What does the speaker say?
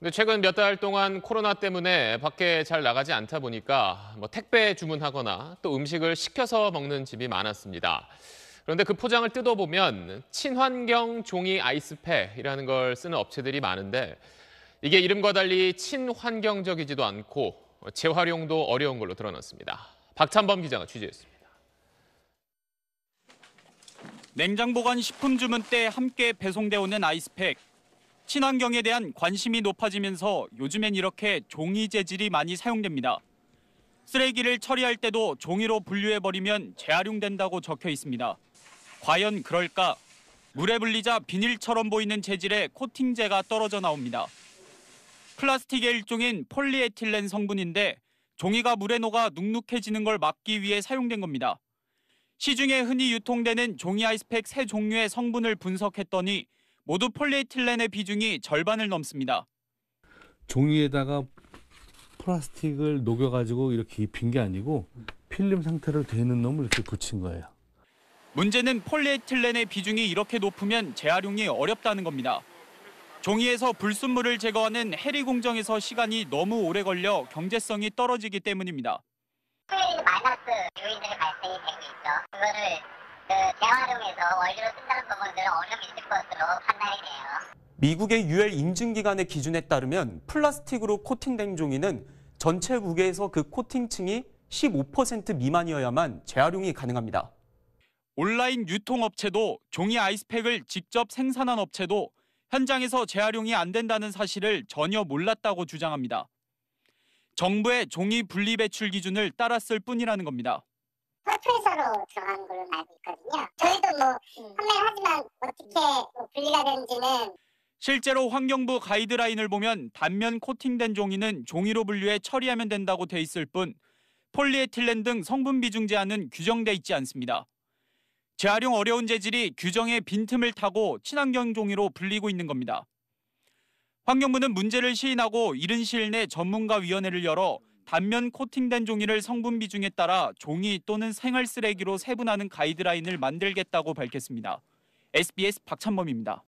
근데 최근 몇 달 동안 코로나 때문에 밖에 잘 나가지 않다 보니까 뭐 택배 주문하거나 또 음식을 시켜서 먹는 집이 많았습니다. 그런데 그 포장을 뜯어보면 친환경 종이 아이스팩이라는 걸 쓰는 업체들이 많은데 이게 이름과 달리 친환경적이지도 않고 재활용도 어려운 걸로 드러났습니다. 박찬범 기자가 취재했습니다. 냉장 보관 식품 주문 때 함께 배송되어 오는 아이스팩. 친환경에 대한 관심이 높아지면서 요즘엔 이렇게 종이 재질이 많이 사용됩니다. 쓰레기를 처리할 때도 종이로 분류해버리면 재활용된다고 적혀 있습니다. 과연 그럴까? 물에 불리자 비닐처럼 보이는 재질의 코팅제가 떨어져 나옵니다. 플라스틱의 일종인 폴리에틸렌 성분인데 종이가 물에 녹아 눅눅해지는 걸 막기 위해 사용된 겁니다. 시중에 흔히 유통되는 종이 아이스팩 세 종류의 성분을 분석했더니 모두 폴리에틸렌의 비중이 절반을 넘습니다. 종이에다가 플라스틱을 녹여가지고 이렇게 입힌 게 아니고 필름 상태로 되는 놈을 이렇게 붙인 거예요. 문제는 폴리에틸렌의 비중이 이렇게 높으면 재활용이 어렵다는 겁니다. 종이에서 불순물을 제거하는 해리 공정에서 시간이 너무 오래 걸려 경제성이 떨어지기 때문입니다. 수익이 마이너스 요인들이 발생이 되고 있죠. 그거를 미국의 UL 인증 기관의 기준에 따르면 플라스틱으로 코팅된 종이는 전체 무게에서 그 코팅층이 15% 미만이어야만 재활용이 가능합니다. 온라인 유통업체도 종이 아이스팩을 직접 생산한 업체도 현장에서 재활용이 안 된다는 사실을 전혀 몰랐다고 주장합니다. 정부의 종이 분리배출 기준을 따랐을 뿐이라는 겁니다. 회사로 들어간 걸로 알고 있거든요. 저희도 뭐판매 음. 하지만 어떻게 뭐 분리가 되는지는 실제로 환경부 가이드라인을 보면 단면 코팅된 종이는 종이로 분류해 처리하면 된다고 돼 있을 뿐 폴리에틸렌 등 성분 비중 제한은 규정돼 있지 않습니다. 재활용 어려운 재질이 규정의 빈틈을 타고 친환경 종이로 불리고 있는 겁니다. 환경부는 문제를 시인하고 이른 시일 내 전문가 위원회를 열어 반면 코팅된 종이를 성분 비중에 따라 종이 또는 생활 쓰레기로 세분하는 가이드라인을 만들겠다고 밝혔습니다. SBS 박찬범입니다.